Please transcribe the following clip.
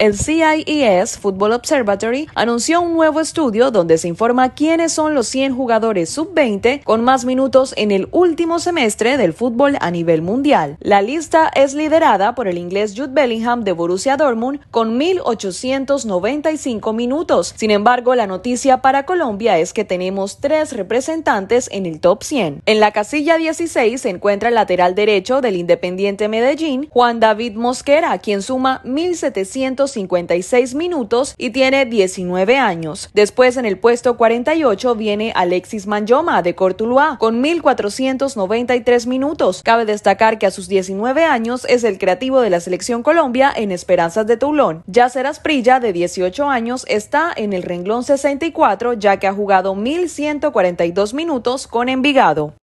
El CIES Football Observatory anunció un nuevo estudio donde se informa quiénes son los 100 jugadores sub-20 con más minutos en el último semestre del fútbol a nivel mundial. La lista es liderada por el inglés Jude Bellingham de Borussia Dortmund con 1.895 minutos. Sin embargo, la noticia para Colombia es que tenemos tres representantes en el top 100. En la casilla 16 se encuentra el lateral derecho del Independiente Medellín, Juan David Mosquera, quien suma 1.700 56 minutos y tiene 19 años. Después en el puesto 48 viene Alexis Manyoma de Cortuluá con 1493 minutos. Cabe destacar que a sus 19 años es el creativo de la selección Colombia en Esperanzas de Toulon. Yacer Asprilla de 18 años está en el renglón 64 ya que ha jugado 1142 minutos con Envigado.